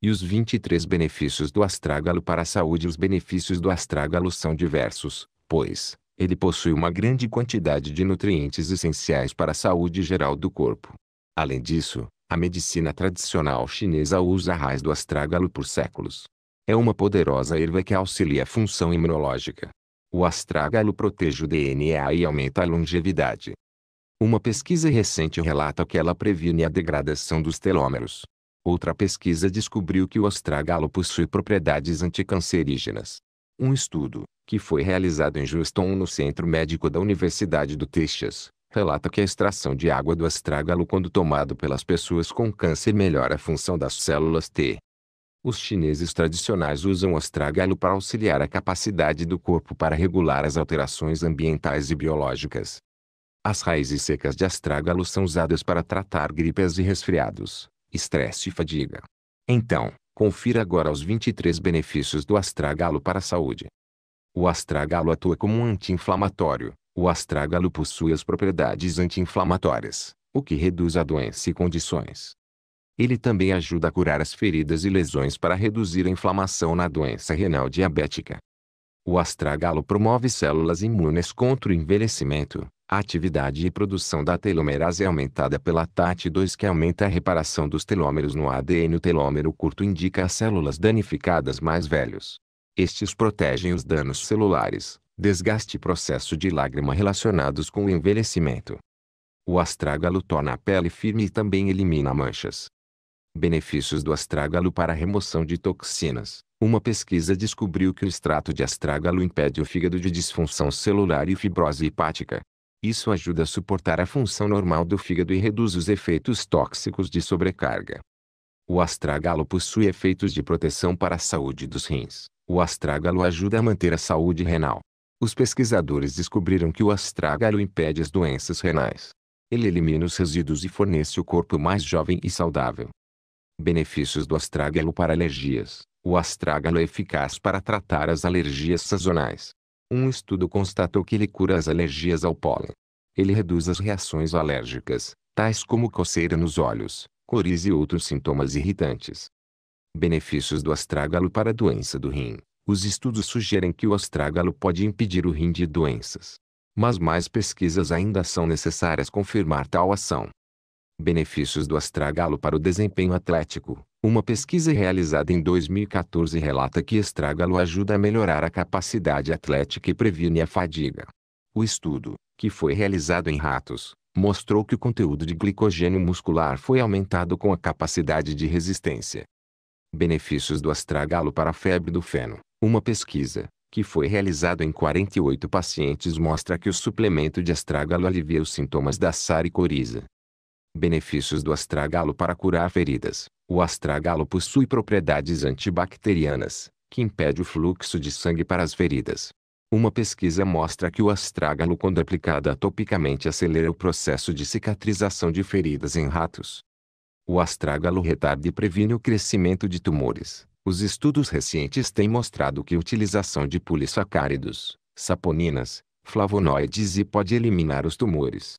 E os 23 benefícios do astrágalo para a saúde Os benefícios do astrágalo são diversos, pois, ele possui uma grande quantidade de nutrientes essenciais para a saúde geral do corpo. Além disso, a medicina tradicional chinesa usa a raiz do astrágalo por séculos. É uma poderosa erva que auxilia a função imunológica. O astrágalo protege o DNA e aumenta a longevidade. Uma pesquisa recente relata que ela previne a degradação dos telômeros, Outra pesquisa descobriu que o astragalo possui propriedades anticancerígenas. Um estudo, que foi realizado em Houston no Centro Médico da Universidade do Texas, relata que a extração de água do astrágalo quando tomado pelas pessoas com câncer melhora a função das células T. Os chineses tradicionais usam o astrágalo para auxiliar a capacidade do corpo para regular as alterações ambientais e biológicas. As raízes secas de astrágalo são usadas para tratar gripes e resfriados, estresse e fadiga. Então, confira agora os 23 benefícios do astragalo para a saúde. O astragalo atua como um anti-inflamatório. O astragalo possui as propriedades anti-inflamatórias, o que reduz a doença e condições. Ele também ajuda a curar as feridas e lesões para reduzir a inflamação na doença renal diabética. O astragalo promove células imunes contra o envelhecimento, a atividade e produção da telomerase é aumentada pela TAT2 que aumenta a reparação dos telômeros no ADN. O telômero curto indica as células danificadas mais velhos. Estes protegem os danos celulares, desgaste e processo de lágrima relacionados com o envelhecimento. O astrágalo torna a pele firme e também elimina manchas. Benefícios do astrágalo para a remoção de toxinas. Uma pesquisa descobriu que o extrato de astrágalo impede o fígado de disfunção celular e fibrose hepática. Isso ajuda a suportar a função normal do fígado e reduz os efeitos tóxicos de sobrecarga. O astragalo possui efeitos de proteção para a saúde dos rins. O astragalo ajuda a manter a saúde renal. Os pesquisadores descobriram que o astragalo impede as doenças renais. Ele elimina os resíduos e fornece o corpo mais jovem e saudável. Benefícios do astragalo para alergias. O astragalo é eficaz para tratar as alergias sazonais. Um estudo constatou que ele cura as alergias ao pólen. Ele reduz as reações alérgicas, tais como coceira nos olhos, coriz e outros sintomas irritantes. Benefícios do astrágalo para a doença do rim. Os estudos sugerem que o astrágalo pode impedir o rim de doenças. Mas mais pesquisas ainda são necessárias confirmar tal ação. Benefícios do astrágalo para o desempenho atlético. Uma pesquisa realizada em 2014 relata que estrágalo ajuda a melhorar a capacidade atlética e previne a fadiga. O estudo, que foi realizado em ratos, mostrou que o conteúdo de glicogênio muscular foi aumentado com a capacidade de resistência. Benefícios do astragalo para a febre do feno. Uma pesquisa, que foi realizada em 48 pacientes mostra que o suplemento de astragalo alivia os sintomas da saricoriza, Benefícios do astragalo para curar feridas. O astragalo possui propriedades antibacterianas, que impede o fluxo de sangue para as feridas. Uma pesquisa mostra que o astrágalo, quando aplicado atopicamente acelera o processo de cicatrização de feridas em ratos. O astrágalo retarda e previne o crescimento de tumores. Os estudos recentes têm mostrado que a utilização de polissacáridos, saponinas, flavonoides e pode eliminar os tumores.